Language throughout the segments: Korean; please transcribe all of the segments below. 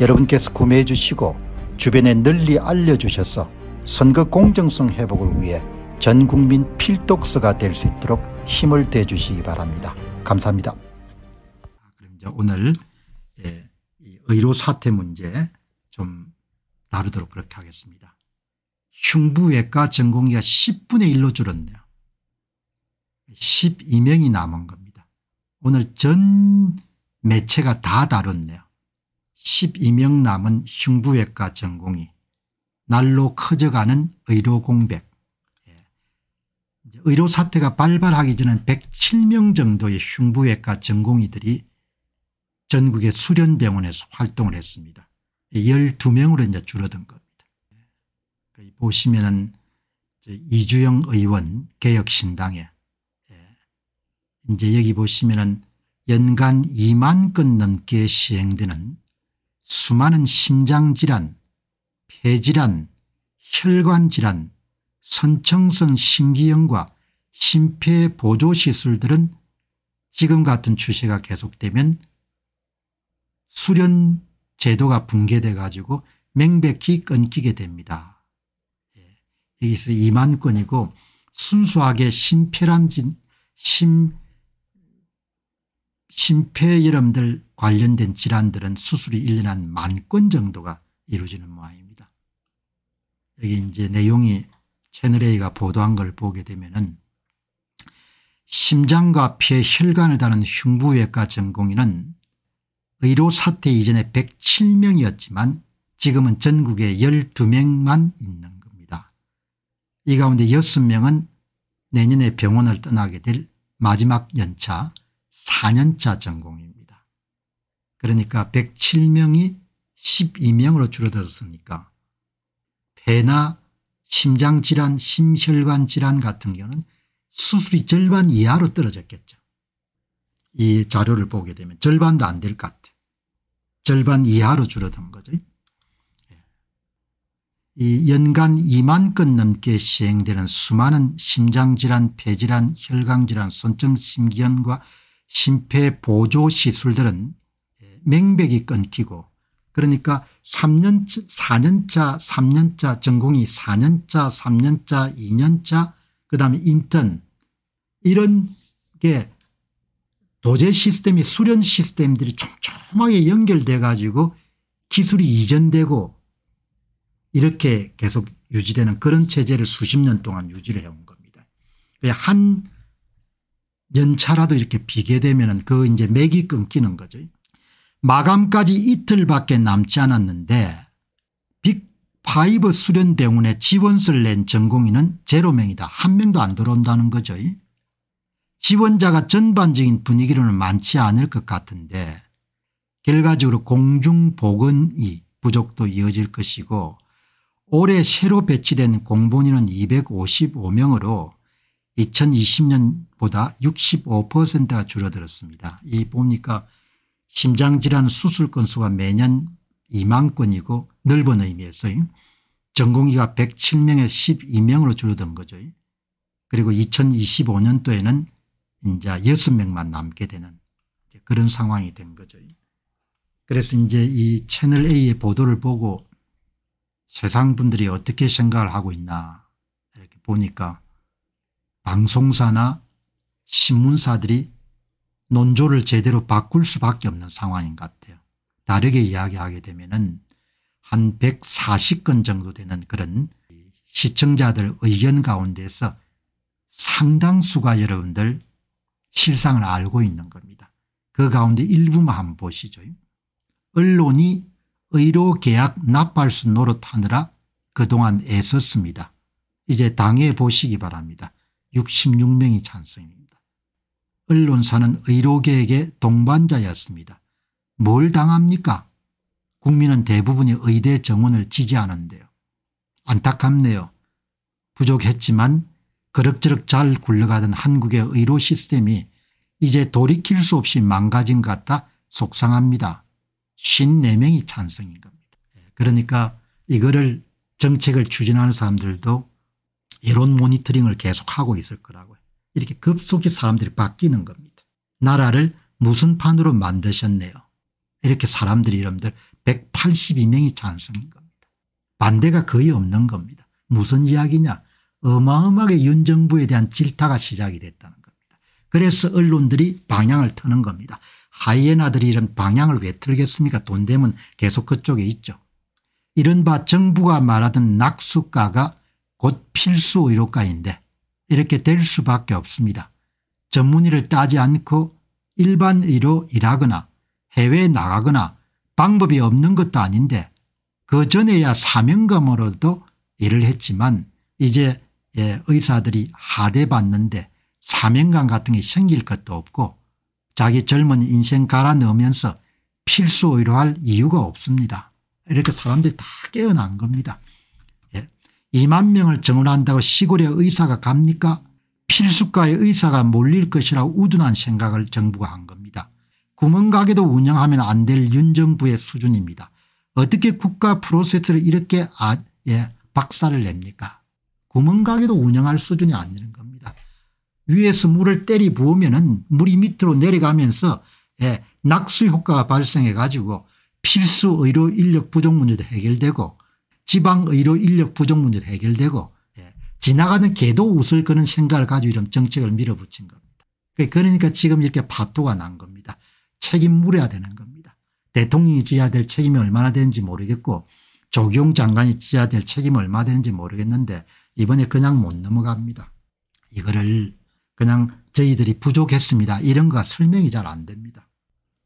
여러분께서 구매해 주시고 주변에 널리 알려주셔서 선거 공정성 회복을 위해 전국민 필독서가 될 수 있도록 힘을 대주시기 바랍니다. 감사합니다. 아, 그럼 이제 오늘 예, 의료 사태 문제 좀 다루도록 그렇게 하겠습니다. 흉부외과 전공의가 10분의 1로 줄었네요. 12명이 남은 겁니다. 오늘 전 매체가 다 다뤘네요. 12명 남은 흉부외과 전공이 날로 커져가는 의료 공백 예. 의료 사태가 발발하기 전엔 107명 정도의 흉부외과 전공의들이 전국의 수련병원에서 활동을 했습니다. 12명으로 이제 줄어든 겁니다. 예. 그 보시면은 이주영 의원 개혁신당에 예. 이제 여기 보시면은 연간 2만 건 넘게 시행되는 수많은 심장질환, 폐질환, 혈관질환, 선청성 신기형과 심폐보조시술들은 지금 같은 추세가 계속되면 수련 제도가 붕괴돼 가지고 맹백히 끊기게 됩니다. 여기서 예, 2만 건이고 순수하게 심폐란 진, 심, 심폐 여러분들 관련된 질환들은 수술이 1년에 한만 건 정도가 이루어지는 모양입니다. 여기 이제 내용이 채널A가 보도한 걸 보게 되면은 심장과 피 혈관을 다는 흉부외과 전공의는 의료 사태 이전에 107명이었지만 지금은 전국에 12명만 있는 겁니다. 이 가운데 6명은 내년에 병원을 떠나게 될 마지막 연차 4년차 전공입니다. 그러니까 107명이 12명으로 줄어들었으니까 폐나 심장질환 심혈관질환 같은 경우는 수술이 절반 이하로 떨어졌겠죠. 이 자료를 보게 되면 절반도 안 될 것 같아. 절반 이하로 줄어든 거죠. 예. 이 연간 2만 건 넘게 시행되는 수많은 심장질환, 폐질환, 혈관질환, 손전심기연과 심폐보조 시술들은 맹백이 끊기고 그러니까 3년, 4년차, 3년차 전공이 4년차, 3년차, 2년차 그다음에 인턴 이런 게 도제 시스템이 수련 시스템들이 촘촘하게 연결돼 가지고 기술이 이전되고 이렇게 계속 유지되는 그런 체제를 수십 년 동안 유지를 해온 겁니다. 한 연차라도 이렇게 비게 되면 그 이제 맥이 끊기는 거죠. 마감까지 이틀밖에 남지 않았는데 빅5 수련대운에 지원서를 낸 전공인은 제로명이다. 한 명도 안 들어온다는 거죠. 지원자가 전반적인 분위기로는 많지 않을 것 같은데 결과적으로 공중보건이 부족도 이어질 것이고 올해 새로 배치된 공본인은 255명으로 2020년보다 65%가 줄어들었습니다. 이 보니까 심장질환 수술 건수가 매년 2만 건이고 넓은 의미에서 전공의가 107명에 12명으로 줄어든 거죠. 그리고 2025년도에는 이제 6명만 남게 되는 그런 상황이 된 거죠. 그래서 이제 이 채널A의 보도를 보고 세상 분들이 어떻게 생각을 하고 있나 이렇게 보니까 방송사나 신문사들이 논조를 제대로 바꿀 수밖에 없는 상황인 것 같아요. 다르게 이야기하게 되면 은한 140건 정도 되는 그런 시청자들 의견 가운데서 상당수가 여러분들 실상을 알고 있는 겁니다. 그 가운데 일부만 한번 보시죠. 언론이 의료계약 납발수 노릇하느라 그동안 애썼습니다. 이제 당해 보시기 바랍니다. 66명이 찬성입니다. 언론사는 의료계에게 동반자였습니다. 뭘 당합니까? 국민은 대부분이 의대 정원을 지지하는데요. 안타깝네요. 부족했지만 그럭저럭 잘 굴러가던 한국의 의료 시스템이 이제 돌이킬 수 없이 망가진 것 같아 속상합니다. 54명이 찬성인 겁니다. 예, 그러니까 이거를 정책을 추진하는 사람들도 여론 모니터링을 계속하고 있을 거라고요. 이렇게 급속히 사람들이 바뀌는 겁니다. 나라를 무슨 판으로 만드셨네요. 이렇게 사람들이 여러분들 182명이 찬성인 겁니다. 반대가 거의 없는 겁니다. 무슨 이야기냐 어마어마하게 윤 정부에 대한 질타가 시작이 됐다는 겁니다. 그래서 언론들이 방향을 트는 겁니다. 하이에나들이 이런 방향을 왜 틀겠습니까 돈 되면 계속 그쪽에 있죠. 이른바 정부가 말하던 낙수가가 곧 필수 의료가인데 이렇게 될 수밖에 없습니다. 전문의를 따지 않고 일반의로 일하거나 해외에 나가거나 방법이 없는 것도 아닌데 그 전에야 사명감으로도 일을 했지만 이제 예, 의사들이 하대받는데 사명감 같은 게 생길 것도 없고 자기 젊은 인생 갈아 넣으면서 필수 의료할 이유가 없습니다. 이렇게 사람들이 다 깨어난 겁니다. 2만 명을 증원한다고 시골의 의사가 갑니까 필수과의 의사가 몰릴 것이라 우둔한 생각을 정부가 한 겁니다. 구멍가게도 운영하면 안 될 윤정부의 수준입니다. 어떻게 국가 프로세스를 이렇게 아, 예, 박살을 냅니까 구멍가게도 운영할 수준이 아니는 겁니다. 위에서 물을 때리 부으면 은 물이 밑으로 내려가면서 예, 낙수 효과가 발생해 가지고 필수 의료 인력 부족 문제도 해결되고 지방의료 인력 부족 문제도 해결되고 예. 지나가는 개도 웃을 거는 생각을 가지고 이런 정책을 밀어붙인 겁니다. 그, 그러니까 지금 이렇게 파토가 난 겁니다. 책임 물어야 되는 겁니다. 대통령이 지어야 될 책임이 얼마나 되는지 모르겠고 조경 장관이 지어야 될 책임이 얼마 되는지 모르겠는데 이번에 그냥 못 넘어갑니다. 이거를 그냥 저희들이 부족했습니다. 이런 거 설명이 잘 안 됩니다.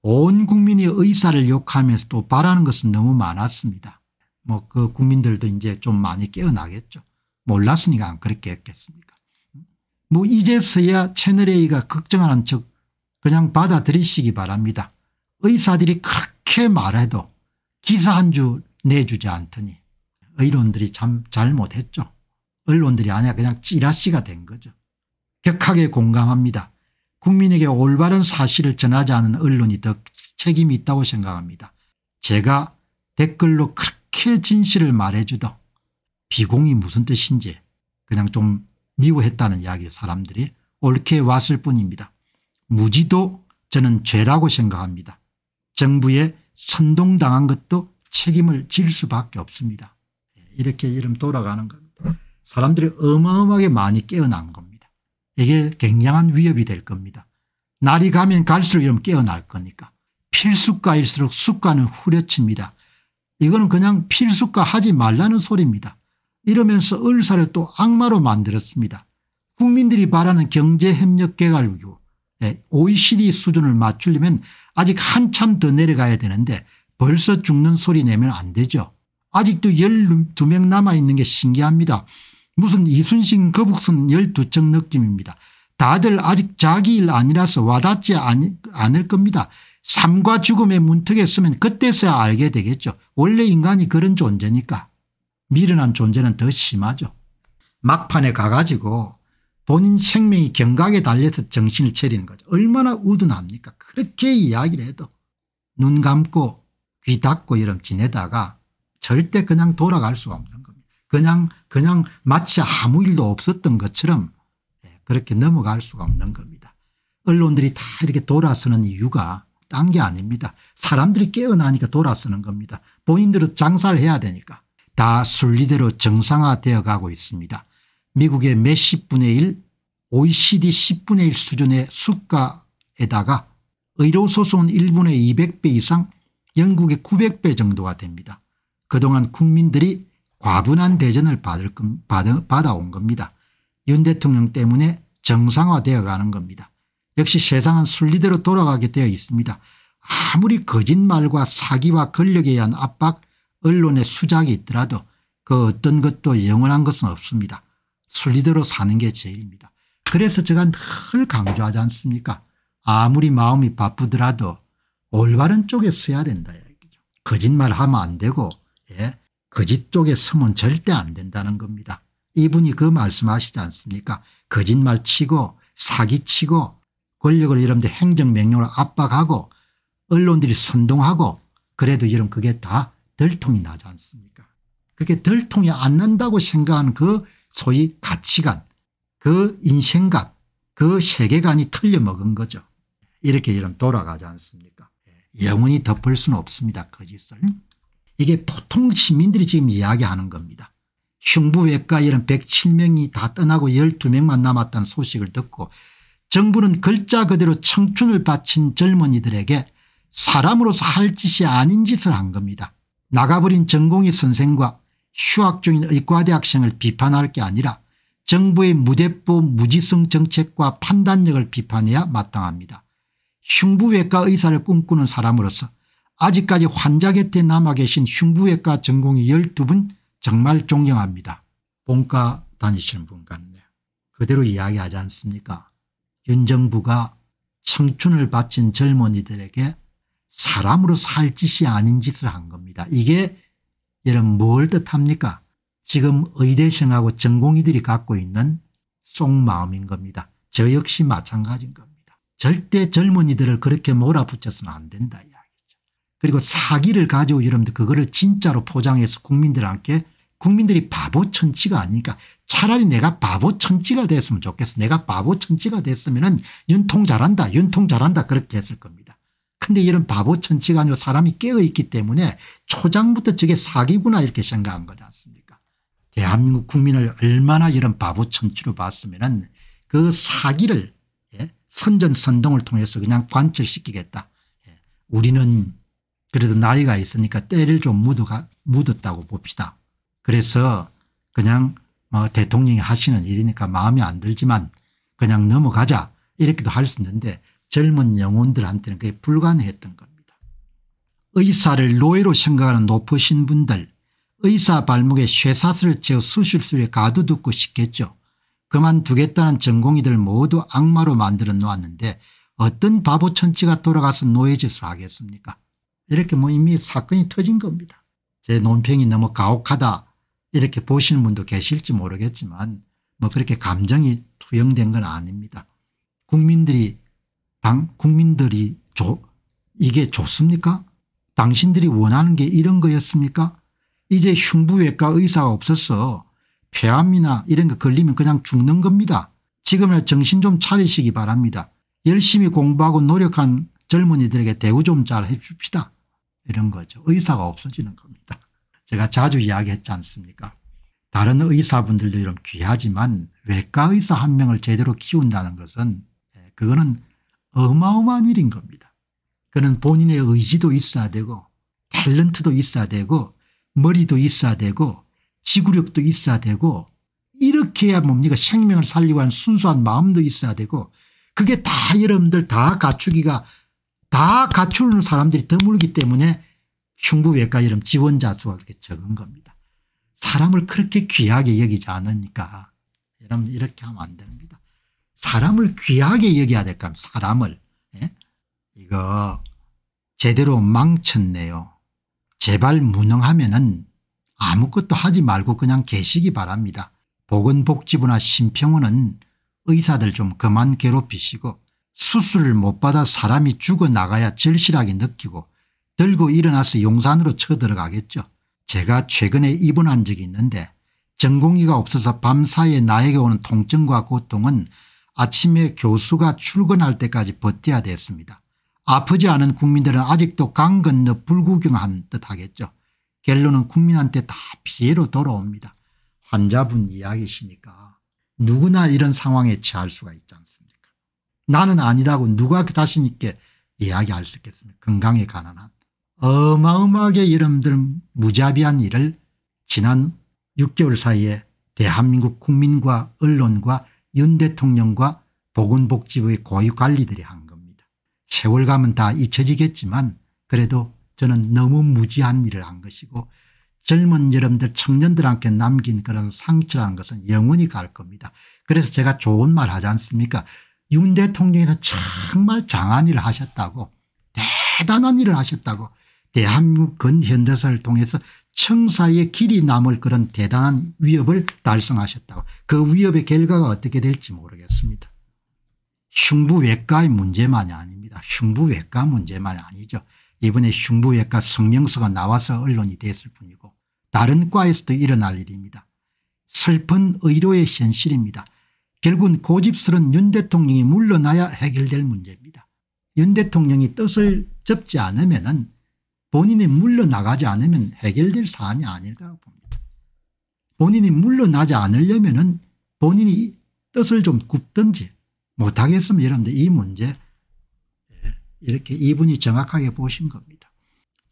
온 국민이 의사를 욕하면서 또 바라는 것은 너무 많았습니다. 뭐그 국민들도 이제 좀 많이 깨어나겠죠. 몰랐으니까 안 그렇게 했겠습니까. 뭐 이제서야 채널A가 걱정하는 척 그냥 받아들이시기 바랍니다. 의사들이 그렇게 말해도 기사 한 주 내주지 않더니 의론들이 참 잘못했죠. 언론들이 아니라 그냥 찌라시가 된 거죠. 격하게 공감합니다. 국민에게 올바른 사실을 전하지 않은 언론이 더 책임이 있다고 생각합니다. 제가 댓글로 그렇게 좋게 진실을 말해주던 비공이 무슨 뜻인지 그냥 좀 미워했다는 이야기 사람들이 옳게 왔을 뿐입니다. 무지도 저는 죄라고 생각합니다. 정부에 선동당한 것도 책임을 질 수밖에 없습니다. 이렇게 이름 돌아가는 겁니다. 사람들이 어마어마하게 많이 깨어난 겁니다. 이게 굉장한 위협이 될 겁니다. 날이 가면 갈수록 이러면 깨어날 거니까. 필수과일수록 습관은 후려칩니다. 이거는 그냥 필수과 하지 말라는 소리입니다. 이러면서 을사를 또 악마로 만들었습니다. 국민들이 바라는 경제협력 개발국 예, OECD 수준을 맞추려면 아직 한참 더 내려가야 되는데 벌써 죽는 소리 내면 안 되죠. 아직도 12명 남아있는 게 신기합니다. 무슨 이순신 거북선 12척 느낌입니다. 다들 아직 자기 일 아니라서 와닿지 않을 겁니다. 삶과 죽음의 문턱에 서면 그때서야 알게 되겠죠. 원래 인간이 그런 존재니까 미련한 존재는 더 심하죠. 막판에 가가지고 본인 생명이 경각에 달려서 정신을 차리는 거죠. 얼마나 우둔합니까. 그렇게 이야기를 해도 눈 감고 귀 닫고 이름 지내다가 절대 그냥 돌아갈 수가 없는 겁니다. 그냥 그냥 마치 아무 일도 없었던 것처럼 예, 그렇게 넘어갈 수가 없는 겁니다. 언론들이 다 이렇게 돌아서는 이유가 딴게 아닙니다. 사람들이 깨어나니까 돌아서는 겁니다. 본인들은 장사를 해야 되니까. 다 순리대로 정상화되어 가고 있습니다. 미국의 몇십 분의 1 OECD 10분의 1 수준의 수가에다가 의료소송 1분의 200배 이상 영국의 900배 정도가 됩니다. 그동안 국민들이 과분한 대전을 받을, 받아, 받아온 겁니다. 윤 대통령 때문에 정상화되어 가는 겁니다. 역시 세상은 순리대로 돌아가게 되어 있습니다. 아무리 거짓말과 사기와 권력에 의한 압박 언론의 수작이 있더라도 그 어떤 것도 영원한 것은 없습니다. 순리대로 사는 게 제일입니다. 그래서 제가 늘 강조하지 않습니까 아무리 마음이 바쁘더라도 올바른 쪽에 서야 된다 얘기죠. 거짓말하면 안 되고 예? 거짓 쪽에 서면 절대 안 된다는 겁니다. 이분이 그 말씀하시지 않습니까 거짓말치고 사기치고 권력을 여러분들 행정명령으로 압박하고 언론들이 선동하고 그래도 여러분 그게 다 덜통이 나지 않습니까 그게 덜통이 안 난다고 생각하는 그 소위 가치관 그 인생관 그 세계관이 틀려먹은 거죠. 이렇게 여러분 돌아가지 않습니까 영원히 덮을 수는 없습니다. 거짓을. 그 이게 보통 시민들이 지금 이야기하는 겁니다. 흉부외과 이런 107명이 다 떠나고 12명만 남았다는 소식을 듣고 정부는 글자 그대로 청춘을 바친 젊은이들에게 사람으로서 할 짓이 아닌 짓을 한 겁니다. 나가버린 전공의 선생과 휴학 중인 의과대학생을 비판할 게 아니라 정부의 무대포 무지성 정책과 판단력을 비판해야 마땅합니다. 흉부외과 의사를 꿈꾸는 사람으로서 아직까지 환자 곁에 남아 계신 흉부외과 전공의 12분 정말 존경합니다. 본과 다니시는 분 같네요. 그대로 이야기하지 않습니까 윤 정부가 청춘을 바친 젊은이들에게 사람으로 살 짓이 아닌 짓을 한 겁니다. 이게 여러분 뭘 뜻합니까? 지금 의대생하고 전공의들이 갖고 있는 속마음인 겁니다. 저 역시 마찬가지인 겁니다. 절대 젊은이들을 그렇게 몰아붙여서는 안 된다 이야기죠. 그리고 사기를 가지고 여러분들 그거를 진짜로 포장해서 국민들한테 국민들이 바보 천치가 아니니까 차라리 내가 바보 천지가 됐으면 좋겠어. 내가 바보 천지가 됐으면 은 윤통 잘한다 윤통 잘한다 그렇게 했을 겁니다. 근데 이런 바보 천지가 아니고 사람이 깨어있기 때문에 초장부터 저게 사기구나 이렇게 생각한 거지 않습니까 대한민국 국민을 얼마나 이런 바보 천지로 봤으면 은그 사기를 예? 선전선동을 통해서 그냥 관철시키겠다. 예? 우리는 그래도 나이가 있으니까 때를 좀 묻었다고 봅시다. 그래서 그냥 뭐 대통령이 하시는 일이니까 마음에 안 들지만 그냥 넘어가자 이렇게도 할 수 있는데 젊은 영혼들한테는 그게 불가능했던 겁니다. 의사를 노예로 생각하는 높으신 분들 의사 발목에 쇠사슬을 채워 수술실에 가둬두고 싶겠죠. 그만두겠다는 전공의들 모두 악마로 만들어 놓았는데 어떤 바보 천치가 돌아가서 노예짓을 하겠습니까 이렇게 뭐 이미 사건이 터진 겁니다. 제 논평이 너무 가혹하다 이렇게 보시는 분도 계실지 모르겠지만 뭐 그렇게 감정이 투영된 건 아닙니다. 국민들이 당 국민들이 조, 이게 좋습니까? 당신들이 원하는 게 이런 거였습니까? 이제 흉부외과 의사가 없어서 폐암이나 이런 거 걸리면 그냥 죽는 겁니다. 지금은 정신 좀 차리시기 바랍니다. 열심히 공부하고 노력한 젊은이들에게 대우 좀 잘 해줍시다. 이런 거죠. 의사가 없어지는 겁니다. 제가 자주 이야기했지 않습니까 다른 의사분들처럼 귀하지만 외과 의사 한 명을 제대로 키운다는 것은 예, 그거는 어마어마한 일인 겁니다. 그는 본인의 의지도 있어야 되고 탤런트도 있어야 되고 머리도 있어야 되고 지구력도 있어야 되고 이렇게 해야 뭡니까 생명을 살리고 한 순수한 마음도 있어야 되고 그게 다 여러분들 다 갖추기가 다 갖추는 사람들이 드물기 때문에 흉부외과 이름 지원자 수가 그렇게 적은 겁니다. 사람을 그렇게 귀하게 여기지 않으니까 여러분 이렇게 하면 안 됩니다. 사람을 귀하게 여겨야 될겁 사람을. 예? 이거 제대로 망쳤네요. 제발 무능하면은 아무것도 하지 말고 그냥 계시기 바랍니다. 보건복지부나 심평원은 의사들 좀 그만 괴롭히시고 수술을 못 받아 사람이 죽어나가야 절실하게 느끼고 들고 일어나서 용산으로 쳐들어가겠죠. 제가 최근에 입원한 적이 있는데 전공의가 없어서 밤사이에 나에게 오는 통증과 고통은 아침에 교수가 출근할 때까지 버텨야 됐습니다. 아프지 않은 국민들은 아직도 강 건너 불구경한 듯하겠죠. 결론은 국민한테 다 피해로 돌아옵니다. 환자분 이야기시니까 누구나 이런 상황에 처할 수가 있지 않습니까 나는 아니다고 누가 자신 있게 이야기할 수 있겠습니까 건강에 가난 한. 어마어마하게 이름들 무자비한 일을 지난 6개월 사이에 대한민국 국민과 언론과 윤 대통령과 보건복지부의 고위관리들이 한 겁니다. 세월 가면 다 잊혀지겠지만 그래도 저는 너무 무지한 일을 한 것이고 젊은 여러분들 청년들한테 남긴 그런 상처라는 것은 영원히 갈 겁니다. 그래서 제가 좋은 말 하지 않습니까 윤 대통령이 정말 장한 일을 하셨다고 대단한 일을 하셨다고 대한민국 근현대사를 통해서 청사의 길이 남을 그런 대단한 위협을 달성하셨다고 그 위협의 결과가 어떻게 될지 모르겠습니다. 흉부외과의 문제만이 아닙니다. 흉부외과 문제만이 아니죠. 이번에 흉부외과 성명서가 나와서 언론이 됐을 뿐이고 다른 과에서도 일어날 일입니다. 슬픈 의료의 현실입니다. 결국은 고집스런 윤 대통령이 물러나야 해결될 문제입니다. 윤 대통령이 뜻을 접지 않으면 은 본인이 물러나가지 않으면 해결될 사안이 아닐 거라고 봅니다. 본인이 물러나지 않으려면 은 본인이 뜻을 좀 굽든지 못하겠으면 여러분들 이 문제 예, 이렇게 이분이 정확하게 보신 겁니다.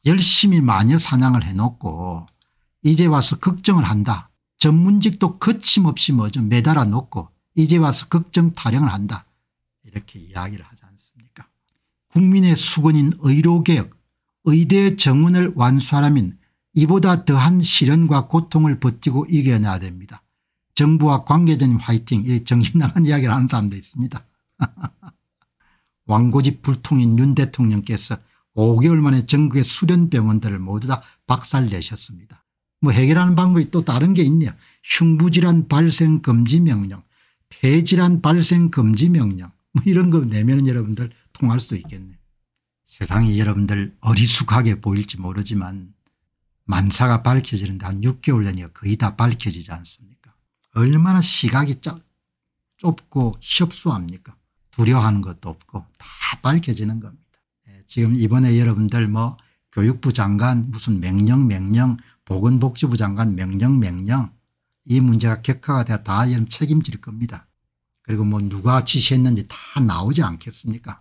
열심히 마녀 사냥을 해놓고 이제 와서 걱정을 한다. 전문직도 거침없이 뭐 좀 매달아 놓고 이제 와서 걱정 타령을 한다. 이렇게 이야기를 하지 않습니까 국민의 수건인 의료개혁 의대의 정원을 완수하라면 이보다 더한 시련과 고통을 버티고 이겨내야 됩니다. 정부와 관계자님 화이팅 이 정신나간 이야기를 하는 사람도 있습니다. 왕고집 불통인 윤 대통령께서 5개월 만에 전국의 수련병원들을 모두 다 박살내셨습니다. 뭐 해결하는 방법이 또 다른 게있네 흉부질환 발생 금지 명령 폐질환 발생 금지 명령 뭐 이런 거 내면 여러분들 통할 수도 있겠네요. 세상이 여러분들 어리숙하게 보일지 모르지만 만사가 밝혀지는데 한 6개월 내니까 거의 다 밝혀지지 않습니까 얼마나 시각이 좁고 협소합니까 두려워하는 것도 없고 다 밝혀지는 겁니다. 예, 지금 이번에 여러분들 뭐 교육부 장관 무슨 명령 명령 보건복지부 장관 명령 명령 이 문제가 격화가 돼야 다 책임질 겁니다. 그리고 뭐 누가 지시했는지 다 나오지 않겠습니까